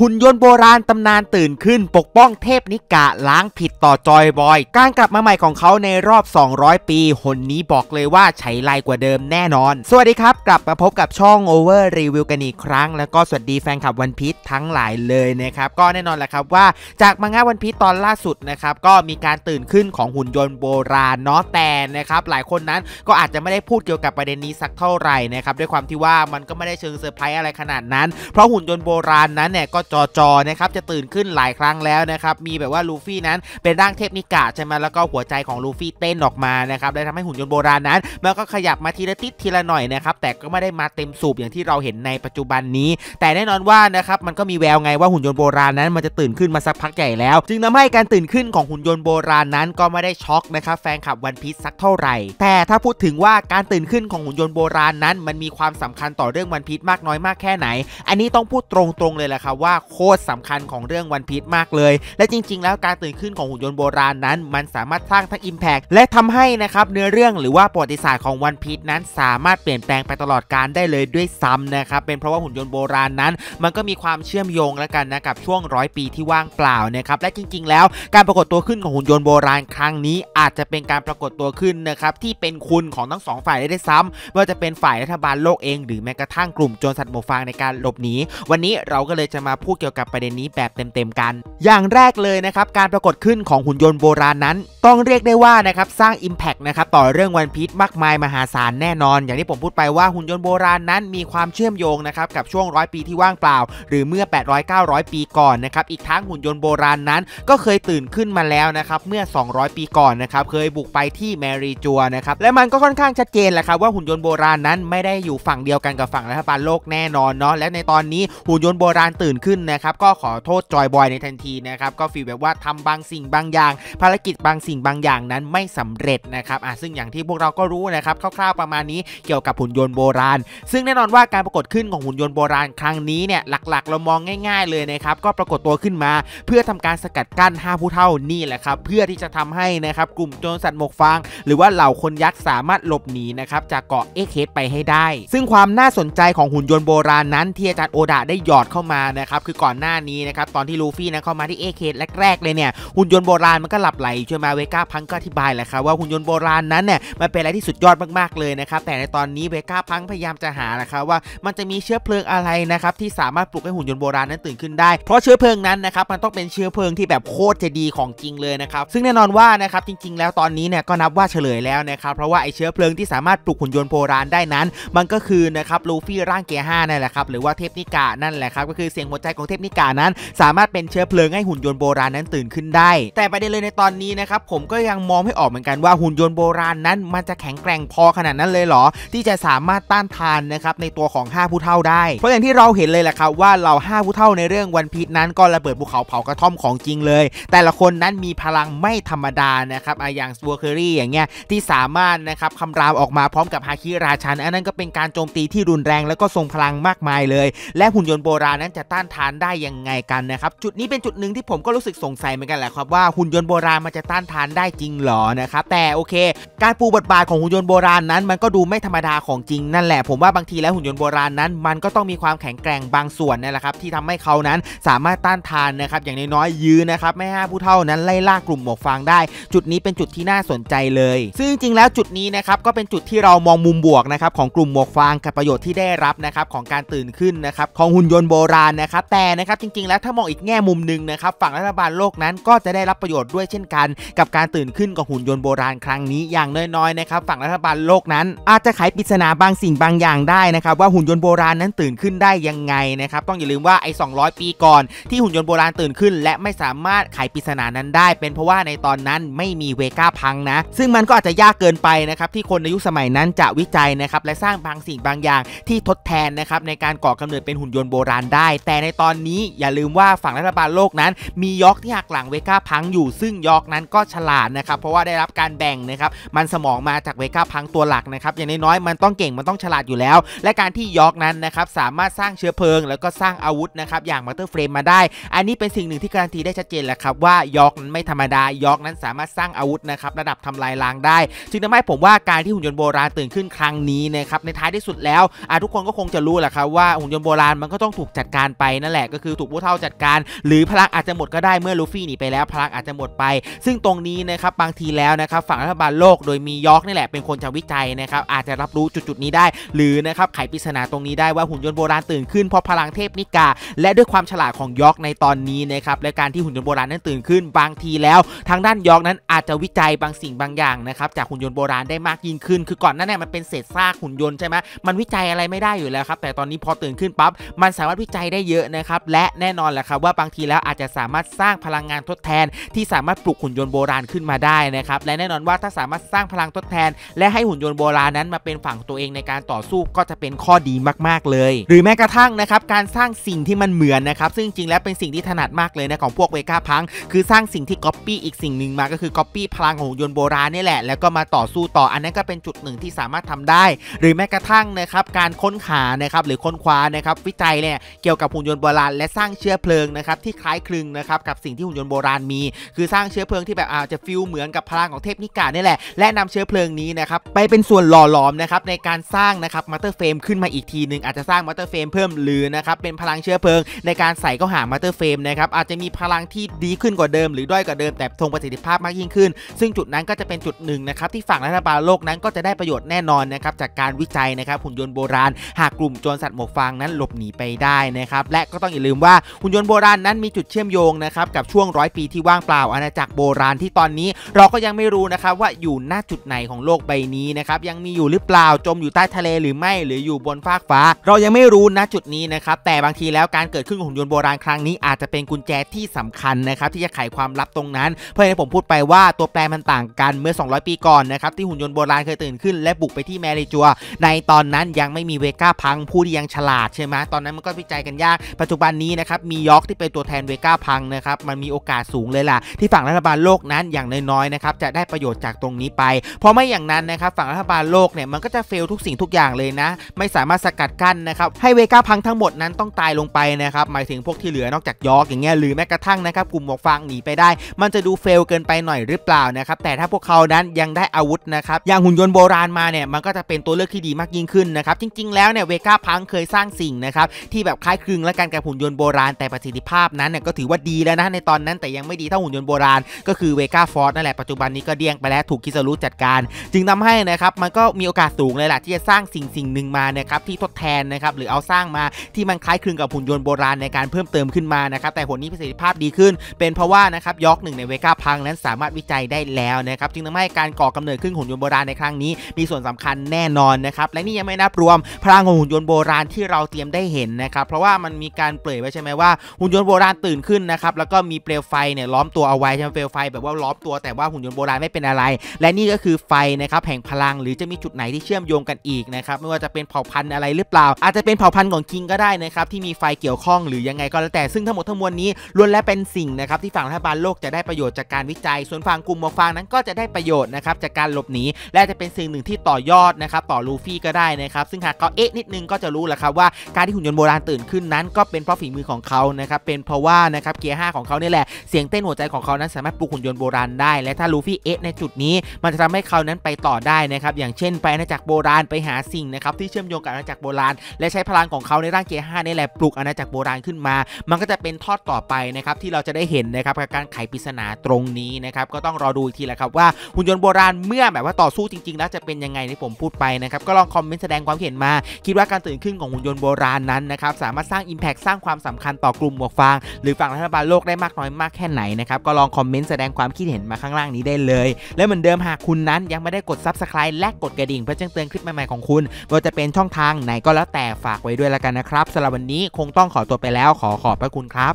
หุ่นยนต์โบราณตำนานตื่นขึ้น ปกป้องเทพนิกะล้างผิดต่อจอยบอยการกลับมาใหม่ของเขาในรอบ 200 ปี หนนี้บอกเลยว่าใช้ไลกว่าเดิมแน่นอน สวัสดีครับกลับ มาพบกับช่อง Over Review กันอีกครั้ง แล้วก็สวัสดีแฟนคลับวันพีททั้งหลายเลยนะครับก็แน่นอนแหละครับว่าจากมังงะวันพีทตอนล่าสุดนะครับก็มีการตื่นขึ้นของหุ่นยนต์โบราณเนาะแต่นะครับหลายคนนั้นก็อาจจะไม่ได้พูดเกี่ยวกับประเด็นนี้สักเท่าไหร่นะครับด้วยความที่ว่ามันก็ไม่ได้เชิงเซอร์ไพรส์อะไรขนาดนั้น เพราะหุ่นยนต์โบราณนั้นเนี่ยก็จอจอนะครับจะตื่นขึ้นหลายครั้งแล้วนะครับมีแบบว่าลูฟี่นั้นเป็นร่างเทพนิกาใช่ไหมแล้วก็หัวใจของลูฟี่เต้นออกมานะครับเลยทำให้หุ่นยนต์โบราณนั้นมันก็ขยับมาทีละทิศทีละหน่อยนะครับแต่ก็ไม่ได้มาเต็มสูบอย่างที่เราเห็นในปัจจุบันนี้ แต่แน่นอนว่านะครับมันก็มีแววไงว่าหุ่นยนต์โบราณนั้นมันจะตื่นขึ้นมาสักพักใหญ่แล้วจึงทาให้การตื่นขึ้นของหุ่นยนต์โบราณนั้นก็ไม่ได้ช็อกนะครับแฟนคลับวันพีซสักเท่าไหร่ แต่ถ้าพูดถึงว่าการตื่นขึ้นของหุ่นยนต์โบราณนั้น มันมีความสำคัญต่อเรื่องวันพีซมากน้อยมากแค่ไหน อันนี้ต้องพูดตรงๆเลยแหละครับว่าโคตรสำคัญของเรื่องวันพีชมากเลย และจริงๆ แล้วการตื่นขึ้นของหุ่นยนต์โบราณนั้น มันสามารถสร้างทั้งอิมแพกและทำให้นะครับเนื้อเรื่องหรือว่าประวัติศาสตร์ของวันพีชนั้น สามารถเปลี่ยนแปลงไปตลอดการได้เลยด้วยซ้ำนะครับ เป็นเพราะว่าหุ่นยนต์โบราณนั้น มันก็มีความเชื่อมโยงแล้วกันนะกับช่วงร้อยปีที่ว่างเปล่านะครับ และจริงๆ แล้วการปรากฏตัวขึ้นของหุ่นยนต์โบราณครั้งนี้ อาจจะเป็นการปรากฏตัวขึ้นนะครับที่เป็นคุณของทั้งสองฝ่ายได้ด้วยซ้ำว่าจะเป็นฝ่ายรัฐบาลโลกเองหรือแม้กระทั่งกลุ่มโจรสัตว์หมฟางในการหลบหนีวันนี้เราก็เลยจะมาพูดเกี่ยวกับประเด็นนี้แบบเต็มๆกัน อย่างแรกเลยนะครับ การปรากฏขึ้นของหุ่นยนต์โบราณนั้น ต้องเรียกได้ว่านะครับสร้าง Impact นะครับต่อเรื่องวันพีชมากมายมหาศาลแน่นอน อย่างที่ผมพูดไปว่าหุ่นยนต์โบราณนั้นมีความเชื่อมโยงนะครับกับช่วงร้อยปีที่ว่างเปล่า หรือเมื่อ 800-900 ปีก่อนนะครับ อีกทั้งหุ่นยนต์โบราณนั้นก็เคยตื่นขึ้นมาแล้วนะครับเมื่อ 200 ปีก่อนนะครับเคยบุกไปที่แมรีจัวนะครับและมันก็ค่อนข้างชัดเจนแหละครับว่าหุ่นยนต์โบราณนั้นไม่ได้อยู่ฝั่งเดียวกันกับฝั่งรัฐบาลโลกแน่นอนเนาะและในตอนนี้หุ่นยนต์โบราณตื่นขึ้นนนะครับก็ขอโทษจอยบอยในทันทีนะครับ ก็ฟีลแบบว่าทำบางสิ่งบางอย่าง ภารกิจบางสิ่งบางอย่างนั้นไม่สำเร็จนะครับอ่ะซึ่งอย่างที่พวกเราก็รู้นะครับคร่าวๆประมาณนี้เกี่ยวกับหุ่นยนต์โบราณ ซึ่งแน่นอนว่าการปรากฏขึ้นของหุ่นยนต์โบราณครั้งนี้เนี่ยหลักๆ เรามองง่าย ๆเลยนะครับก็ปรากฏตัวขึ้นมา เพื่อทำการสกัดกั้น5ผู้เท่านี่แหละครับ เพื่อที่จะทำให้นะครับ กลุ่มโจรสัตว์หมกฟางหรือว่าเหล่าคนยักษ์สามารถหลบหนีนะครับจากเกาะเอเคสไปให้ได้ ซึ่งความน่าสนใจของหุ่นยนต์โบราณนั้นที่อาจารย์โอดาได้หยอดเข้ามานะครับคือก่อนหน้านี้นะครับตอนที่ลูฟี่นะเข้ามาที่เอเคแรกๆ เลยเนี่ยหุ่นยนต์โบราณมันก็หลับไหลช่วยมาเวก้าพังก็อธิบายแหละครับว่าหุ่นยนต์โบราณนั้นเนี่ยมันเป็นอะไรที่สุดยอดมากๆเลยนะครับแต่ในตอนนี้เวก้าพังพยายามจะหานะครับว่ามันจะมีเชื้อเพลิงอะไรนะครับที่สามารถปลุกให้หุ่นยนต์โบราณนั้นตื่นขึ้นได้เพราะเชื้อเพลิงนั้นนะครับมันต้องเป็นเชื้อเพลิงที่แบบโคตรจะดีของจริงเลยนะครับซึ่งแน่นอนว่านะครับจริงๆ แล้วตอนนี้เนี่ยก็นับว่าเฉลยแล้วนะครับเพราะว่าไอเชื้อเพลิงที่สามารถปลุกหุ่นยนต์โบราณได้นั้น มันก็คือนะครับลูฟี่ร่างเกียร์ห้านั่นแหละครับหรือว่า เทพนิกานั่นแหละครับก็คือเสียงหัวใจของเทพนิกานั้นสามารถเป็นเชื้อเพลิงให้หุ่นยนต์โบราณนั้นตื่นขึ้นได้ แต่ประเด็นเลยในตอนนี้นะครับผมก็ยังมองไม่ออกเหมือนกันว่าหุ่นยนต์โบราณนั้น มันจะแข็งแกร่งพอขนาดนั้นเลยหรอ ที่จะสามารถต้านทานนะครับในตัวของ 5 ผู้เท่าได้เพราะอย่างที่เราเห็นเลยแหละครับว่าเราห้าผู้เท่าในเรื่องวันพีชนั้นก็ระเบิดภูเขาเผากระท่อมของจริงเลย แต่ละคนนั้นมีพลังไม่ธรรมดานะครับอย่างสวอร์เคอรี่อย่างเงี้ยที่สามารถนะครับคำรามออกมาพร้อมกับฮาคิราชันอันนั้นก็เป็นการโจมตีที่รุนแรงแล้วก็ทรงพลังมากมายเลย และหุ่นยนต์โบราณนั้นจะต้านทานานได้ยังไงกันนะครับ จุดนี้เป็นจุดหนึ่งที่ผมก็รู้สึกสงสัยเหมือนกันแหละครับ ว่าหุ่นยนต์โบราณมันจะต้านทานได้จริงหรอนะครับ แต่โอเค การปูบทบาทของหุ่นยนต์โบราณนั้นมันก็ดูไม่ธรรมดาของจริงนั่นแหละผมว่าบางทีแล้วหุ่นยนต์โบราณนั้น มันก็ต้องมีความแข็งแกร่งบางส่วนนี่แหละครับที่ทำให้เขานั้นสามารถต้านทานนะครับอย่างน้อยๆยืนนะครับไม่ให้ผู้เท่านั้นไล่ล่ากลุ่มหมวกฟางได้ จุดนี้เป็นจุดที่น่าสนใจเลย ซึ่งจริงแล้วจุดนี้นะครับก็เป็นจุดที่เรามองมุมบวกนะครับ ของกลุ่มหมวกฟางกับประโยชน์ที่ได้รับนะครับของการตื่นขึ้นนะครับของหุ่นยนต์โบราณนะครับแต่นะครับจริงๆแล้วถ้ามองอีก แง่มุมหนึ่งนะครับฝั่งรัฐบาลโลกนั้นก็จะได้รับประโยชน์ด้วยเช่นกัน กับการตื่นขึ้นของหุ่นยนต์โบราณครั้งนี้อย่างน้อยๆนะครับฝั่งรัฐบาลโลกนั้น อาจจะไขปริศนาบางสิ่งบางอย่างได้นะครับว่าหุ่นยนต์โบราณนั้นตื่นขึ้นได้ยังไงนะครับต้องอย่าลืมว่าไอ้200 ปีก่อนที่หุ่นยนต์โบราณตื่นขึ้นและไม่สามารถไขปริศนานั้นได้ เป็นเพราะว่าในตอนนั้นไม่มีเวก้าพังนะ ซึ่งมันก็อาจจะยากเกินไปนะครับที่คนในยุคสมัยนั้นจะวิจัยนะครับและสร้างบางสิ่งบางอย่างที่ทดแทนนะครับในการก่อกำเนิดเป็นหุ่นยนต์โบราณได้ แต่ในตอนนี้อย่าลืมว่าฝั่งรัฐบาลโลกนั้น มียอกที่หักหลังเวก้าพังอยู่ซึ่งยอกนั้นก็ฉลาดนะครับเพราะว่าได้รับการแบ่งนะครับมันสมองมาจากเวก้าพังตัวหลักนะครับอย่างน้อยๆมันต้องเก่งมันต้องฉลาดอยู่แล้ว และการที่ยอกนั้นนะครับสามารถสร้างเชื้อเพลิง แล้วก็สร้างอาวุธนะครับอย่างมัตเตอร์เฟรมมาได้ อันนี้เป็นสิ่งหนึ่งที่การันตีได้ชัดเจนแหละครับว่ายอกนั้นไม่ธรรมดายอกนั้นสามารถสร้างอาวุธนะครับระดับทำลายล้างได้จึงทำให้ผมว่าการที่หุ่นยนต์โบราณตื่นขึ้นครั้งนี้นะครับในท้ายที่สุดแล้วทุกคนก็คงจะรู้แหละครับว่าหุ่นยนต์โบราณมันก็ต้องถูกจัดการไปนนั่นแหละก็คือถูกผู้เท่าจัดการ หรือพลังอาจจะหมดก็ได้เมื่อลูฟี่หนีไปแล้วพลังอาจจะหมดไป ซึ่งตรงนี้นะครับบางทีแล้วนะครับฝั่งรัฐบาลโลกโดยมียอร์กนี่แหละเป็นคนจะวิจัยนะครับอาจจะรับรู้จุดๆนี้ได้ หรือนะครับไขปริศนาตรงนี้ได้ว่าหุ่นยนต์โบราณตื่นขึ้นเพราะพลังเทพนิกา และด้วยความฉลาดของยอร์กในตอนนี้นะครับและการที่หุ่นยนต์โบราณนั้นตื่นขึ้น บางทีแล้ว ทางด้านยอร์กนั้นอาจจะวิจัยบางสิ่งบางอย่างนะครับจากหุ่นยนต์โบราณได้มากยิ่งขึ้นคือก่อนหน้านี้มันเป็นเศษซากหุ่นยนต์ใช่ไหมมันวิจัยอะไรไม่ได้อยู่แล้วครับแต่ตอนนี้พอตื่นขึ้นปั๊บมันสามารถวิจัยได้เยอะะครับและแน่นอนแหละครับว่าบางทีแล้วอาจจะสามารถสร้างพลังงานทดแทน ที่สามารถปลุกหุ่นยนต์โบราณขึ้นมาได้นะครับและแน่นอนว่าถ้าสามารถสร้างพลังทดแทน และให้หุ่นยนต์โบราณนั้นมาเป็นฝั่งตัวเองในการต่อสู้ก็จะเป็นข้อดีมากๆเลย หรือแม้กระทั่งนะครับการสร้างสิ่งที่มันเหมือนนะครับซึ่งจริงแล้วเป็นสิ่งที่ถนัดมากเลยนะของพวกเวก้าพัง คือสร้างสิ่งที่ก๊อปปี้อีกสิ่งหนึ่งมา ก็คือก๊อปปี้พลังของหุ่นยนต์โบราณนี่แหละแล้วก็มาต่อสู้ต่ออันนั้นก็เป็นจุดหนึ่งที่สามารถทำได้ หรือแม้กระทั่งนะครับการค้นหานะครับหรือค้นคว้านะครับวิจัยเนี่ยเกี่ยวกับหุ่นยนต์บราณและสร้างเชื้อเพลิงนะครับที่คล้ายคลึงนะครับกับสิ่งที่หุ่นยนต์โบราณมี คือสร้างเชื้อเพลิงที่แบบอาจจะฟิลเหมือนกับพลังของเทพนิกานี่แหละและนำเชื้อเพลิงนี้นะครับไปเป็นส่วนหล่อหลอมนะครับในการสร้างนะครับมัตเตอร์เฟรมขึ้นมาอีกทีหนึ่งอาจจะสร้างมัตเตอร์เฟรมเพิ่มหรือนะครับเป็นพลังเชื้อเพลิง ในการใส่เข้าหามัตเตอร์เฟรมนะครับอาจจะมีพลังที่ดีขึ้นกว่าเดิม หรือด้อยกว่าเดิมแต่ทรงประสิทธิภาพมากยิ่งขึ้น ซึ่งจุดนั้นก็จะเป็นจุดหนึ่งนะครับที่ฝั่งรัฐบาลโลกนั้นก็จะได้ประโยชน์แน่นอนนะครับจากการวิจัยนะครับหุ่นยนต์โบราณ หากกลุ่มโจรสัตว์หมวกฟางนั้นหลบหนีไปได้นะครับและกก็ต้องอย่าลืมว่าหุ่นยนต์โบราณนั้นมีจุดเชื่อมโยงนะครับ กับช่วงร้อยปีที่ว่างเปล่าอาณาจักรโบราณที่ตอนนี้เราก็ยังไม่รู้นะครับว่าอยู่ณจุดไหนของโลกใบนี้นะครับยังมีอยู่หรือเปล่าจมอยู่ใต้ทะเลหรือไม่หรืออยู่บนฟากฟ้า เรายังไม่รู้ณจุดนี้นะครับแต่บางทีแล้วการเกิดขึ้นของหุ่นยนต์โบราณครั้งนี้อาจจะเป็นกุญแจที่สำคัญนะครับที่จะไขความลับตรงนั้นเพราะอย่าผมพูดไปว่าตัวแปรมันต่างกันเมื่อ 200 ปีก่อนนะครับที่หุ่นยนต์โบราณเคยตื่นขึ้นและบุกไปที่แมริจัว ในตอนนั้นยังไม่มีเวก้าพังผู้ที่ยังฉลาดใช่ไหมตอนนั้นมันก็วิจัยกันยากปัจจุบันนี้นะครับมียอร์กที่เป็นตัวแทนเวก้าพังนะครับมันมีโอกาสสูงเลยล่ะที่ฝั่งรัฐบาลโลกนั้นอย่างน้อยๆนะครับจะได้ประโยชน์จากตรงนี้ไป เพราะไม่อย่างนั้นนะครับฝั่งรัฐบาลโลกเนี่ยมันก็จะเฟลทุกสิ่งทุกอย่างเลยนะ ไม่สามารถสกัดกั้นนะครับให้เวก้าพังทั้งหมดนั้นต้องตายลงไปนะครับหมายถึงพวกที่เหลือนอกจากยอร์กอย่างเงี้ยหรือแม้กระทั่งนะครับกลุ่มหมวกฟางหนีไปได้ มันจะดูเฟลเกินไปหน่อยหรือเปล่านะครับแต่ถ้าพวกเขานั้นยังได้อาวุธนะครับอย่างหุ่นยนต์โบราณมาเนี่ยมันก็จะเป็นตัวเลือกที่ดีมากยิ่งขึ้นนะครับจริง ๆ แล้วเนี่ยเวก้าพังเคยสร้างสิ่งนะครับที่แบบคล้ายคลึงและกันแา่หุ่นยนต์โบราณ แต่ประสิทธิภาพนั้นเนี่ยก็ถือว่าดีแล้วนะ ในตอนนั้นแต่ยังไม่ดีเท่าหุ่นยนต์โบราณ ก็คือเวก้าฟอร์ดนั่นแหละปัจจุบันนี้ก็เดี้ยงไปแล้ว ถูกคิซารุจัดการ จึงทำให้นะครับมันก็มีโอกาสสูงเลยแหละที่จะสร้างสิ่งสิ่งหนึ่งมานะครับที่ทดแทนนะครับหรือเอาสร้างมาที่มันคล้ายคลึงกับหุ่นยนต์โบราณในการเพิ่มเติมขึ้นมานะครับแต่หุ่นนี้ประสิทธิภาพดีขึ้น เป็นเพราะว่านะครับยอกหนึ่งในเวก้าพังนั้นสามารถวิจัยได้แล้วนะครับจึงทำให้การก่อกำเนิดขึ้นหุ่นยนต์โบราณในครั้งนี้ มีส่วนสำคัญแน่นอนนะครับและนี่ยังไม่นับรวมพลังของหุ่นยนต์โบราณที่เราเตรียมได้เห็นนะครับเพราะว่ามันมีกาการเปลยไว้ใช่ไหมว่าหุ่นยนต์โบราณตื่นขึ้นนะครับแล้วก็มีเปลวไฟเนี่ยล้อมตัวเอาไว้ใช่ไหมเปลวไฟแบบว่าล้อมตัวแต่ว่าหุ่นยนต์โบราณไม่เป็นอะไร และนี่ก็คือไฟนะครับแห่งพลังหรือจะมีจุดไหนที่เชื่อมโยงกันอีกนะครับไม่ว่าจะเป็นเผ่าพันธุ์อะไรหรือเปล่า อาจจะเป็นเผ่าพันธุ์ของคิงก็ได้นะครับที่มีไฟเกี่ยวข้องหรือยังไงก็แล้วแต่ซึ่งทั้งหมดทั้งมวลนี้ล้วนแล้วเป็นสิ่งนะครับที่ฝั่งรัฐบาลโลกจะได้ประโยชน์ จากการวิจัยส่วนฝั่งกลุ่มหมวกฟางนั้นก็จะได้ประโยชน์นะครับจากการหลบหนีและจะเป็นสิ่งหนึ่งที่ต่อยอดนะครับต่อลูฟี่ก็ได้นะครับซึ่งหากเขาเอ๊ะนิดนึงก็จะรู้แหละครับว่าการที่หุ่นยนต์โบราณตื่นขึ้นนั้นก็เป็นเพราะฝีมือของเขานะครับเป็นเพราะว่านะครับเกียร์หของเขาเนี่ยแหละเสียงเต้นหัวใจของเขานั้นสามารถปลุกหุ่นยนต์โบราณได้และถ้าลูฟี่เอ็ในจุดนี้ มันจะทำให้เขานั้นไปต่อได้นะครับอย่างเช่นไปอาณาจักรโบราณไปหาสิ่งนะครับที่เชื่อมโยงกับอาณาจักรโบราณ และใช้พลังของเขาในร่างเกียร์หนี่แหละปลุกอาณาจักรโบราณขึ้นมา มันก็จะเป็นทอดต่อไปนะครับที่เราจะได้เห็นนะครับการไขปริศนาตรงนี้นะครับก็ต้องรอดูอีกทีแหละครับว่าหุ่นยนต์โบราณเมื่อแบบว่าต่อสู้จริงๆแล้วจะเป็นยังไงที่ผมพูดไปนะครับก็ลองคอมเมนต์แสดงความเห็นมา คิดว่าการตื่นขึ้นของหุ่นยนต์โบราณนั้นนะครับสามารถสร้าง Impact กสร้างความสำคัญต่อกลุ่มหมวกฟาง หรือฝั่งรัฐบาลโลกได้มากน้อยมากแค่ไหนนะครับ ก็ลองคอมเมนต์แสดงความคิดเห็นมาข้างล่างนี้ได้เลย และเหมือนเดิมหากคุณนั้นยังไม่ได้กดซับสไครต์และกดกระดิ่ง เพื่อแจ้งเตือนคลิปใหม่ๆของคุณ ว่าจะเป็นช่องทางไหนก็แล้วแต่ฝากไว้ด้วยแล้วกันนะครับ สำหรับวันนี้คงต้องขอตัวไปแล้วขอขอบพระคุณครับ